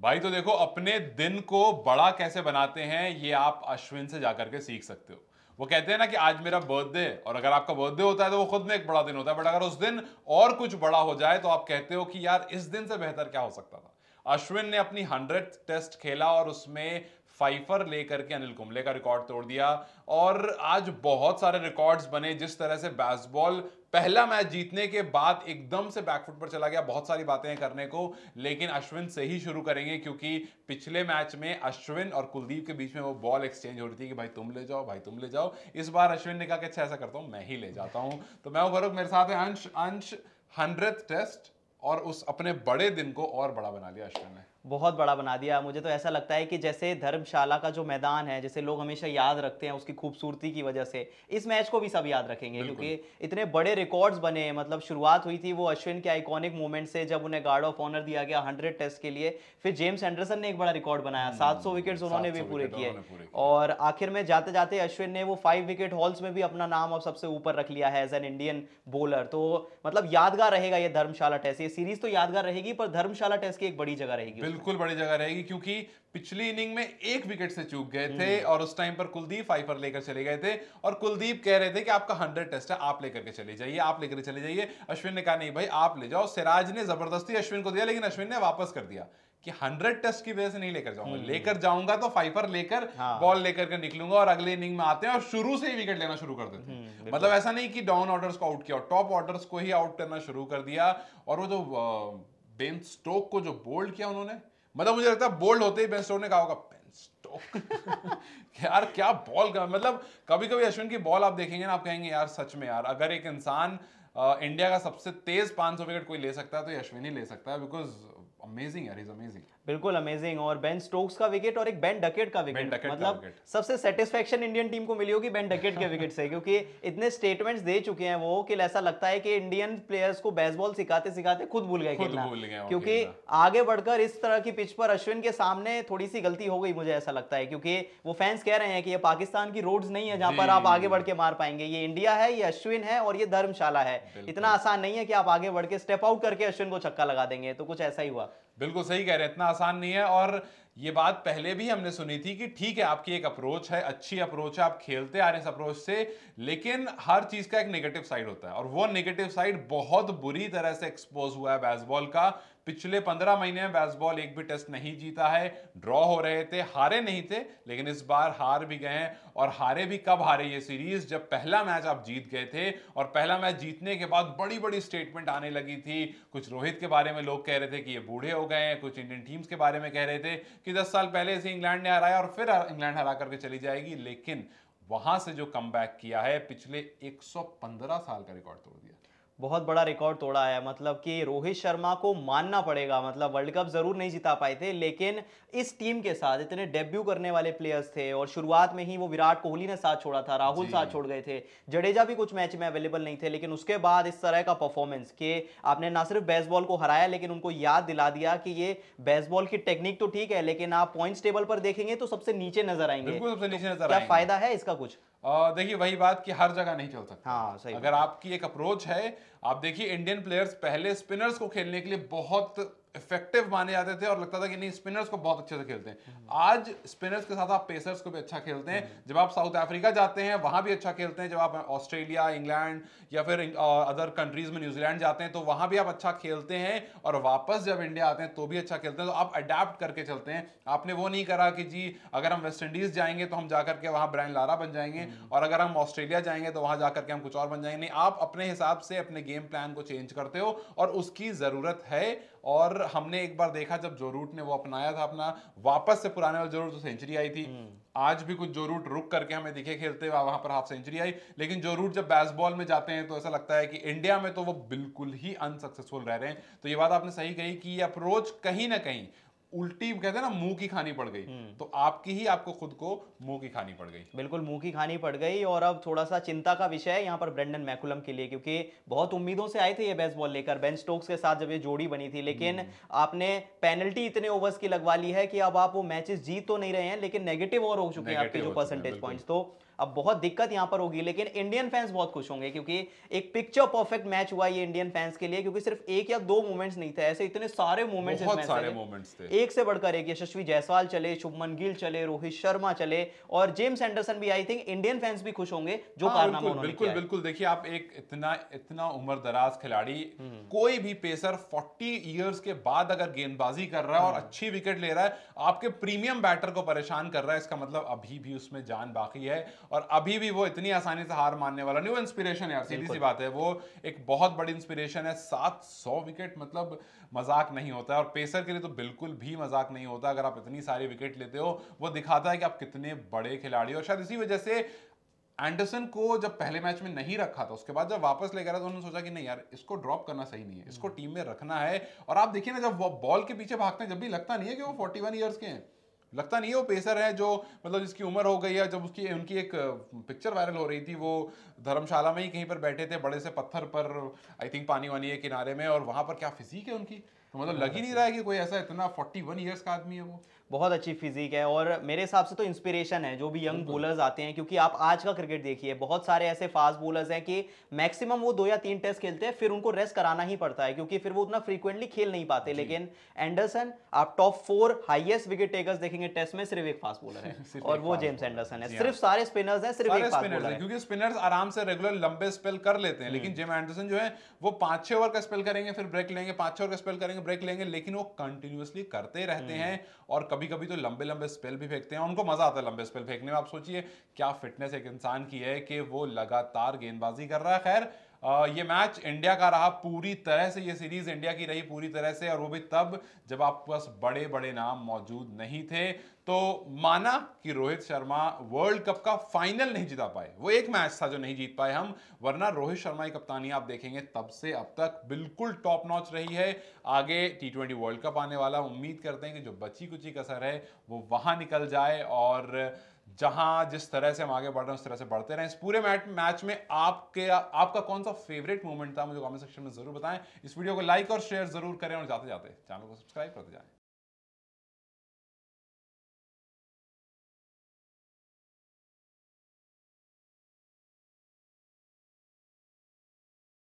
भाई तो देखो अपने दिन को बड़ा कैसे बनाते हैं ये आप अश्विन से जाकर के सीख सकते हो वो कहते हैं ना कि आज मेरा बर्थडे और अगर आपका बर्थडे होता है तो वो खुद में एक बड़ा दिन होता है बट अगर उस दिन और कुछ बड़ा हो जाए तो आप कहते हो कि यार इस दिन से बेहतर क्या हो सकता था अश्विन ने अपनी हंड्रेड टेस्ट खेला और उसमें फाइफर लेकर के अनिल कुंबले का रिकॉर्ड तोड़ दिया और आज बहुत सारे रिकॉर्ड्स बने जिस तरह से बैसबॉल पहला मैच जीतने के बाद एकदम से बैकफुट पर चला गया बहुत सारी बातें हैं करने को लेकिन अश्विन से ही शुरू करेंगे क्योंकि पिछले मैच में अश्विन और कुलदीप के बीच में वो बॉल एक्सचेंज हो रही थी कि भाई तुम ले जाओ भाई तुम ले जाओ इस बार अश्विन ने कहा कि अच्छा ऐसा करता हूँ मैं ही ले जाता हूँ तो मैं वो मेरे साथ है अंश अंश हंड्रेड टेस्ट और उस अपने बड़े दिन को और बड़ा बना लिया अश्विन ने बहुत बड़ा बना दिया मुझे तो ऐसा लगता है कि जैसे धर्मशाला का जो मैदान है जैसे लोग हमेशा याद रखते हैं उसकी खूबसूरती की वजह से इस मैच को भी सब याद रखेंगे क्योंकि इतने बड़े रिकॉर्ड्स बने मतलब शुरुआत हुई थी वो अश्विन के आइकॉनिक मोमेंट से जब उन्हें गार्ड ऑफ ऑनर दिया गया हंड्रेड टेस्ट के लिए फिर जेम्स एंडरसन ने एक बड़ा रिकॉर्ड बनाया हम्म, सात सौ विकेट उन्होंने भी पूरे किए और आखिर में जाते जाते अश्विन ने वो फाइव विकेट हॉल्स में भी अपना नाम अब सबसे ऊपर रख लिया है एज एन इंडियन बोलर तो मतलब यादगार रहेगा ये धर्मशाला टेस्ट ये सीरीज तो यादगार रहेगी पर धर्मशाला टेस्ट की एक बड़ी जगह रहेगी बिल्कुल बड़ी जगह रहेगी क्योंकि पिछली इनिंग में एक विकेट से चूक गए थे हम्म। और उस टाइम पर कुलदीप आईपर लेकर चले गए थे और कुलदीप कह रहे थे कि आपका हंड्रेड टेस्ट है आप लेकर के चले जाइए आप लेकर चले जाइए अश्विन ने कहा नहीं भाई आप ले जाओ सिराज ने जबरदस्ती अश्विन को दिया लेकिन अश्विन ने वापस कर दिया कि हंड्रेड टेस्ट की वजह से नहीं लेकर जाऊंगा हम्म। लेकर जाऊंगा तो फाइफर लेकर हाँ। बॉल लेकर के निकलूंगा और अगले इनिंग में आते हैं और शुरू से ही विकेट लेना शुरू कर देते हैं हम्म, मतलब ऐसा नहीं कि डाउन ऑर्डर्स को आउट किया टॉप ऑर्डर्स को ही आउट करना शुरू कर दिया और वो जो बेन स्टोक को जो बोल्ड किया उन्होंने मतलब मुझे लगता है बोल्ड होते ही बेन स्टोक ने कहा होगा बेन स्टोक यार क्या बॉल का मतलब कभी कभी अश्विन की बॉल आप देखेंगे ना आप कहेंगे यार सच में यार अगर एक इंसान इंडिया का सबसे तेज 500 विकेट कोई ले सकता है तो ये अश्विन ही ले सकता है बिकॉज अमेजिंग यार इज अमेजिंग बिल्कुल अमेजिंग और बेन स्टोक्स का विकेट और एक बेन डकेट का विकेट डकेट मतलब का सबसे सेटिस्फेक्शन इंडियन टीम को मिली होगी बेन डकेट के विकेट से क्योंकि इतने स्टेटमेंट्स दे चुके हैं वो कि ऐसा लगता है कि इंडियन प्लेयर्स को बेसबॉल सिखाते सिखाते खुद भूल गए खेलना क्योंकि आगे बढ़कर इस तरह की पिच पर अश्विन के सामने थोड़ी सी गलती हो गई मुझे ऐसा लगता है क्योंकि वो फैंस कह रहे हैं कि ये पाकिस्तान की रोड नहीं है जहां पर आप आगे बढ़ के मार पाएंगे ये इंडिया है ये अश्विन है और ये धर्मशाला है इतना आसान नहीं है कि आप आगे बढ़ के स्टेप आउट करके अश्विन को छक्का लगा देंगे तो कुछ ऐसा ही हुआ बिल्कुल सही कह रहे हैं इतना आसान नहीं है और ये बात पहले भी हमने सुनी थी कि ठीक है आपकी एक अप्रोच है अच्छी अप्रोच है आप खेलते आ रहे हैं इस अप्रोच से लेकिन हर चीज का एक नेगेटिव साइड होता है और वो नेगेटिव साइड बहुत बुरी तरह से एक्सपोज हुआ है बैसबॉल का पिछले पंद्रह महीने में बॉल एक भी टेस्ट नहीं जीता है ड्रॉ हो रहे थे हारे नहीं थे लेकिन इस बार हार भी गए हैं और हारे भी कब हारे ये सीरीज जब पहला मैच आप जीत गए थे और पहला मैच जीतने के बाद बड़ी बड़ी स्टेटमेंट आने लगी थी कुछ रोहित के बारे में लोग कह रहे थे कि ये बूढ़े हो गए हैं कुछ इंडियन टीम्स के बारे में कह रहे थे कि दस साल पहले से इंग्लैंड ने हराया और फिर इंग्लैंड हरा करके चली जाएगी लेकिन वहां से जो कम किया है पिछले 115 साल का रिकॉर्ड तोड़ दिया बहुत बड़ा रिकॉर्ड तोड़ा है मतलब कि रोहित शर्मा को मानना पड़ेगा मतलब वर्ल्ड कप जरूर नहीं जिता पाए थे लेकिन इस टीम के साथ इतने डेब्यू करने वाले प्लेयर्स थे और शुरुआत में ही वो विराट कोहली ने साथ छोड़ा था राहुल साथ छोड़ गए थे जडेजा भी कुछ मैच में अवेलेबल नहीं थे लेकिन उसके बाद इस तरह का परफॉर्मेंस कि आपने ना सिर्फ बेसबॉल को हराया लेकिन उनको याद दिला दिया कि ये बेसबॉल की टेक्निक तो ठीक है लेकिन आप पॉइंट्स टेबल पर देखेंगे तो सबसे नीचे नजर आएंगे तो क्या फायदा है इसका कुछ देखिए वही बात कि हर जगह नहीं चल सकता हाँ, सही अगर आपकी एक अप्रोच है आप देखिए इंडियन प्लेयर्स पहले स्पिनर्स को खेलने के लिए बहुत इफेक्टिव माने जाते थे और लगता था कि नहीं स्पिनर्स को बहुत अच्छे से खेलते हैं आज स्पिनर्स के साथ आप पेसर्स को अच्छा हम्म। भी अच्छा खेलते हैं जब आप साउथ अफ्रीका जाते हैं वहां भी अच्छा खेलते हैं जब आप ऑस्ट्रेलिया इंग्लैंड या फिर अदर कंट्रीज में न्यूजीलैंड जाते हैं तो वहां भी आप अच्छा खेलते हैं और वापस जब इंडिया आते हैं तो भी अच्छा खेलते हैं तो आप अडेप्ट करके चलते हैं आपने वो नहीं करा कि जी अगर हम वेस्ट इंडीज जाएंगे तो हम जाकर के वहां ब्रायन लारा बन जाएंगे हम्म। और अगर हम ऑस्ट्रेलिया जाएंगे तो वहां जाकर के हम कुछ और बन जाएंगे नहीं आप अपने हिसाब से अपने गेम प्लान को चेंज करते हो और उसकी ज़रूरत है और हमने एक बार देखा जब जोरूट ने वो अपनाया था अपना वापस से पुराने वाले जोरूट तो सेंचुरी आई थी हम्म। आज भी कुछ जोरूट रुक करके हमें दिखे खेलते हुए वहां पर हाफ सेंचुरी आई लेकिन जोरूट जब बैसबॉल में जाते हैं तो ऐसा लगता है कि इंडिया में तो वो बिल्कुल ही अनसक्सेसफुल रह रहे हैं तो ये बात आपने सही कही कि ये अप्रोच कहीं ना कहीं उल्टी कहते हैं ना मुंह की खानी पड़ गई हम्म। तो आपकी ही आपको खुद को मुंह की खानी पड़ गई बिल्कुल मुंह की खानी पड़ गई और अब थोड़ा सा चिंता का विषय है यहाँ पर ब्रेंडन मैकुलम के लिए क्योंकि बहुत उम्मीदों से आए थे ये बॉल लेकर बेन स्टोक्स के साथ जब ये जोड़ी बनी थी लेकिन हम्म। आपने पेनल्टी इतने ओवर्स की लगवा ली है कि अब आप वो मैचेस जीत तो नहीं रहे हैं लेकिन नेगेटिव और हो चुके हैं आपके जो परसेंटेज पॉइंट तो अब बहुत दिक्कत यहां पर होगी लेकिन इंडियन फैंस बहुत खुश होंगे क्योंकि एक पिक्चर परफेक्ट मैच हुआ ये इंडियन फैंस के लिए क्योंकि सिर्फ एक या दो मूवमेंट्स नहीं थे ऐसे इतने सारे मूवमेंट्स सारे मूवमेंट्स थे एक से बढ़कर एक यशस्वी जयसवाल चले शुभमन गिल चले रोहित शर्मा चले और जेम्स एंडरसन भी आई थिंक इंडियन फैंस भी खुश होंगे जो हाँ, कारनामा बिल्कुल बिल्कुल देखिए आप एक इतना इतना उम्र खिलाड़ी कोई भी पेसर फोर्टी ईयर्स के बाद अगर गेंदबाजी कर रहा है और हम्म। अच्छी विकेट ले रहा है आपके प्रीमियम बैटर को परेशान कर रहा है इसका मतलब अभी भी उसमें जान बाकी है और अभी भी वो इतनी आसानी से हार मानने वाला नहीं वो इंस्पिरेशन यार सीधी सी बात है वो एक बहुत बड़ी इंस्पिरेशन है सात सौ विकेट मतलब मजाक नहीं होता है और पेसर के लिए तो बिल्कुल भी मजाक नहीं होता अगर आप इतनी सारी विकेट लेते हो वो दिखाता है कि आप कितने बड़े खिलाड़ी हो शायद इसी वजह से एंडरसन को जब पहले मैच में नहीं रखा था उसके बाद जब वापस लेकर आया तो उन्होंने सोचा कि नहीं यार इसको ड्रॉप करना सही नहीं है इसको टीम हम्म। में रखना है और आप देखिए ना जब बॉल के पीछे भागते हैं जब भी लगता नहीं है कि वो 41 इयर्स के हैं लगता नहीं है वो पेसर है जो मतलब जिसकी उम्र हो गई है जब उसकी उनकी एक पिक्चर वायरल हो रही थी वो धर्मशाला में ही कहीं पर बैठे थे बड़े से पत्थर पर आई थिंक पानी वानी है किनारे में और वहाँ पर क्या फिजीक है उनकी तो मतलब लग ही नहीं रहा है कि कोई ऐसा इतना फोर्टी वन ईयर्स का आदमी है वो बहुत अच्छी फिजिक है और मेरे हिसाब से तो इंस्पिरेशन है जो भी यंग बोलर्स आते हैं क्योंकि आप आज का क्रिकेट देखिए बहुत सारे ऐसे फास्ट बोलर्स हैं कि मैक्सिमम वो दो या तीन टेस्ट खेलते हैं फिर उनको रेस्ट कराना ही पड़ता है क्योंकि फिर वो उतना फ्रीक्वेंटली खेल नहीं पाते लेकिन एंडरसन आप top four highest wicket takers देखेंगे टेस्ट में सिर्फ एक फास्ट बोलर है और वो जेम्स एंडरसन है हाँ। सिर्फ सारे स्पिनर्स हैं सिर्फ एक फास्ट बॉलर क्योंकि स्पिनर्स आराम से रेगुलर लंबे स्पेल कर लेते हैं लेकिन जेम हम्म। एंडरसन जो है वो पांच छह ओवर का स्पेल करेंगे फिर ब्रेक लेंगे पांच छह ओवर का स्पेल करेंगे ब्रेक लेंगे लेकिन वो कंटिन्यूसली करते रहते हम्म। हैं और कभी कभी तो लंबे लंबे स्पेल भी फेंकते हैं उनको मजा आता है लंबे स्पेल फेंकने में आप सोचिए क्या फिटनेस एक इंसान की है कि वो लगातार गेंदबाजी कर रहा है खैर ये मैच इंडिया का रहा पूरी तरह से ये सीरीज इंडिया की रही पूरी तरह से और वो भी तब जब आपके पास बड़े बड़े नाम मौजूद नहीं थे तो माना कि रोहित शर्मा वर्ल्ड कप का फाइनल नहीं जीता पाए वो एक मैच था जो नहीं जीत पाए हम वरना रोहित शर्मा की कप्तानी आप देखेंगे तब से अब तक बिल्कुल टॉप नॉच रही है आगे टी ट्वेंटी वर्ल्ड कप आने वाला उम्मीद करते हैं कि जो बची कुची कसर है वो वहां निकल जाए और जहां जिस तरह से हम आगे बढ़ रहे हैं उस तरह से बढ़ते रहे इस पूरे मैच मैच में आपके आपका कौन सा फेवरेट मूवमेंट था मुझे कमेंट सेक्शन में जरूर बताएं इस वीडियो को लाइक और शेयर जरूर करें और जाते जाते चैनल को सब्सक्राइब करते जाएं